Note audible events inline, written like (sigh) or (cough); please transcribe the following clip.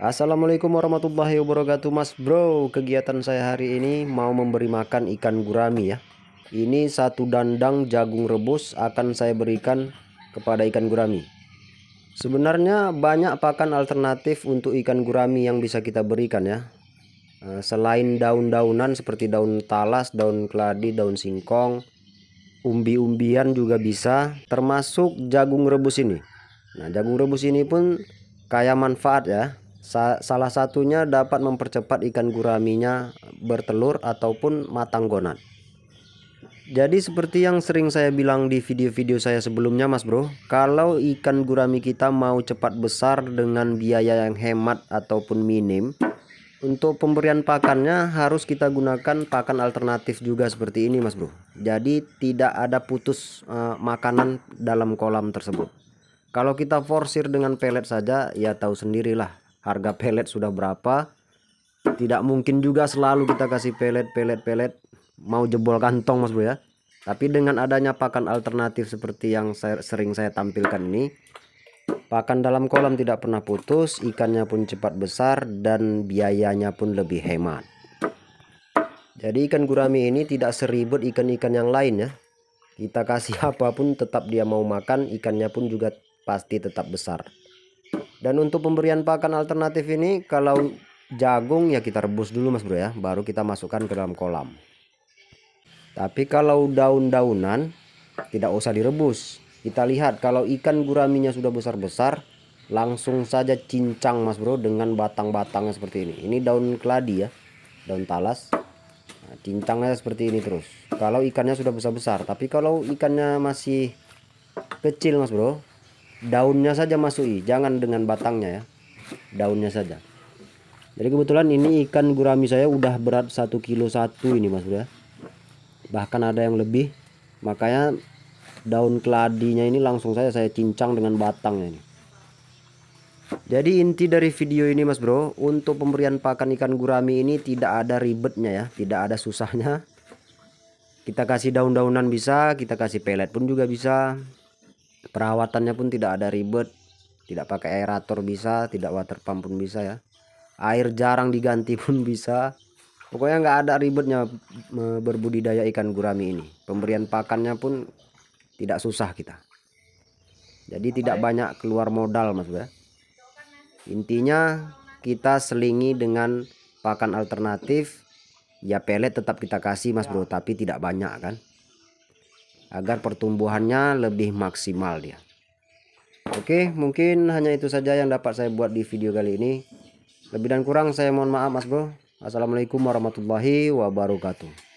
Assalamualaikum warahmatullahi wabarakatuh mas bro Kegiatan saya hari ini mau memberi makan ikan gurami ya Ini satu dandang jagung rebus akan saya berikan kepada ikan gurami Sebenarnya banyak pakan alternatif untuk ikan gurami yang bisa kita berikan ya eh, Selain daun-daunan seperti daun talas, daun keladi, daun singkong Umbi-umbian juga bisa termasuk jagung rebus ini Nah jagung rebus ini pun kaya manfaat ya Sa salah satunya dapat mempercepat ikan guraminya bertelur ataupun matang gonad. Jadi seperti yang sering saya bilang di video-video saya sebelumnya mas bro Kalau ikan gurami kita mau cepat besar dengan biaya yang hemat ataupun minim Untuk pemberian pakannya harus kita gunakan pakan alternatif juga seperti ini mas bro Jadi tidak ada putus uh, makanan dalam kolam tersebut Kalau kita forsir dengan pelet saja ya tahu sendirilah harga pelet sudah berapa tidak mungkin juga selalu kita kasih pelet pelet pelet mau jebol kantong mas bro ya tapi dengan adanya pakan alternatif seperti yang saya, sering saya tampilkan ini pakan dalam kolam tidak pernah putus ikannya pun cepat besar dan biayanya pun lebih hemat jadi ikan gurami ini tidak seribet ikan-ikan yang lain ya kita kasih (laughs) apapun tetap dia mau makan ikannya pun juga pasti tetap besar dan untuk pemberian pakan alternatif ini kalau jagung ya kita rebus dulu Mas Bro ya, baru kita masukkan ke dalam kolam. Tapi kalau daun-daunan tidak usah direbus. Kita lihat kalau ikan guraminya sudah besar-besar, langsung saja cincang Mas Bro dengan batang-batangnya seperti ini. Ini daun keladi ya, daun talas. Nah, cincangnya seperti ini terus. Kalau ikannya sudah besar-besar, tapi kalau ikannya masih kecil Mas Bro, daunnya saja masuki jangan dengan batangnya ya daunnya saja jadi kebetulan ini ikan gurami saya udah berat 1 kilo satu ini mas ya bahkan ada yang lebih makanya daun keladinya ini langsung saja saya cincang dengan batangnya ini jadi inti dari video ini mas bro untuk pemberian pakan ikan gurami ini tidak ada ribetnya ya tidak ada susahnya kita kasih daun-daunan bisa kita kasih pelet pun juga bisa perawatannya pun tidak ada ribet tidak pakai aerator bisa tidak water pump pun bisa ya air jarang diganti (laughs) pun bisa pokoknya nggak ada ribetnya berbudidaya ikan gurami ini pemberian pakannya pun tidak susah kita jadi Apa tidak ya? banyak keluar modal mas ya intinya kita selingi dengan pakan alternatif ya pelet tetap kita kasih mas ya. bro tapi tidak banyak kan agar pertumbuhannya lebih maksimal dia Oke mungkin hanya itu saja yang dapat saya buat di video kali ini lebih dan kurang saya mohon maaf mas bro Assalamualaikum warahmatullahi wabarakatuh